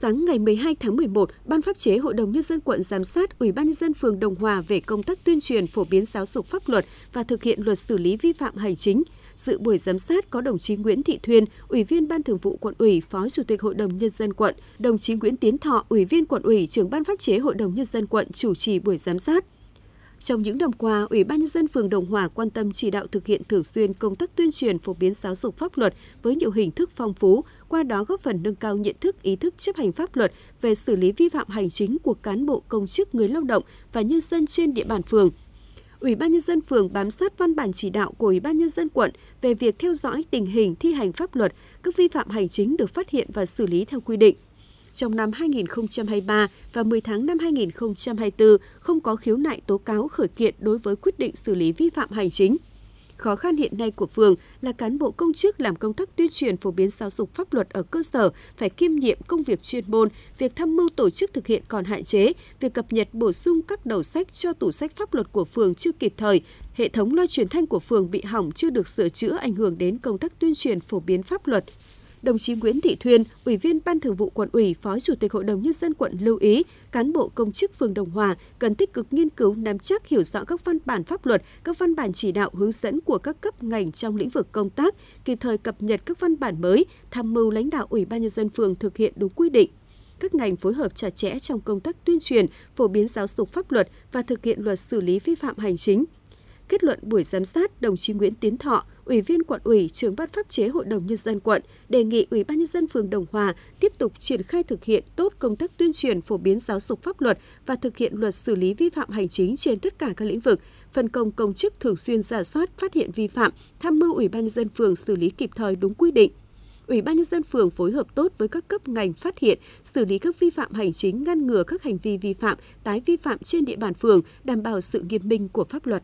Sáng ngày 12 tháng 11, Ban pháp chế Hội đồng Nhân dân quận giám sát Ủy ban Nhân dân phường Đồng Hòa về công tác tuyên truyền phổ biến giáo dục pháp luật và thực hiện luật xử lý vi phạm hành chính. Dự buổi giám sát có đồng chí Nguyễn Thị Thuyên, Ủy viên Ban Thường vụ Quận ủy, Phó Chủ tịch Hội đồng Nhân dân quận, đồng chí Nguyễn Tiến Thọ, Ủy viên Quận ủy, trưởng Ban pháp chế Hội đồng Nhân dân quận chủ trì buổi giám sát. Trong những năm qua, Ủy ban nhân dân phường Đồng Hòa quan tâm chỉ đạo thực hiện thường xuyên công tác tuyên truyền phổ biến giáo dục pháp luật với nhiều hình thức phong phú, qua đó góp phần nâng cao nhận thức, ý thức chấp hành pháp luật về xử lý vi phạm hành chính của cán bộ, công chức, người lao động và nhân dân trên địa bàn phường. Ủy ban nhân dân phường bám sát văn bản chỉ đạo của Ủy ban nhân dân quận về việc theo dõi tình hình thi hành pháp luật, các vi phạm hành chính được phát hiện và xử lý theo quy định trong năm 2023 và 10 tháng năm 2024 không có khiếu nại tố cáo khởi kiện đối với quyết định xử lý vi phạm hành chính. Khó khăn hiện nay của phường là cán bộ công chức làm công tác tuyên truyền phổ biến giáo dục pháp luật ở cơ sở phải kiêm nhiệm công việc chuyên môn, việc tham mưu tổ chức thực hiện còn hạn chế, việc cập nhật bổ sung các đầu sách cho tủ sách pháp luật của phường chưa kịp thời, hệ thống loa truyền thanh của phường bị hỏng chưa được sửa chữa ảnh hưởng đến công tác tuyên truyền phổ biến pháp luật đồng chí Nguyễn Thị Thuyên, Ủy viên Ban Thường vụ Quận ủy, Phó Chủ tịch Hội đồng nhân dân quận lưu ý cán bộ công chức phường Đồng Hòa cần tích cực nghiên cứu nắm chắc hiểu rõ các văn bản pháp luật, các văn bản chỉ đạo hướng dẫn của các cấp ngành trong lĩnh vực công tác, kịp thời cập nhật các văn bản mới, tham mưu lãnh đạo Ủy ban nhân dân phường thực hiện đúng quy định, các ngành phối hợp chặt chẽ trong công tác tuyên truyền, phổ biến giáo dục pháp luật và thực hiện luật xử lý vi phạm hành chính. Kết luận buổi giám sát, đồng chí Nguyễn Tiến Thọ, Ủy viên quận ủy, trưởng ban pháp chế Hội đồng Nhân dân quận đề nghị Ủy ban Nhân dân phường Đồng Hòa tiếp tục triển khai thực hiện tốt công tác tuyên truyền phổ biến giáo dục pháp luật và thực hiện luật xử lý vi phạm hành chính trên tất cả các lĩnh vực, phân công công chức thường xuyên giả soát phát hiện vi phạm, tham mưu Ủy ban Nhân dân phường xử lý kịp thời đúng quy định. Ủy ban nhân dân phường phối hợp tốt với các cấp ngành phát hiện, xử lý các vi phạm hành chính, ngăn ngừa các hành vi vi phạm, tái vi phạm trên địa bàn phường, đảm bảo sự nghiêm minh của pháp luật.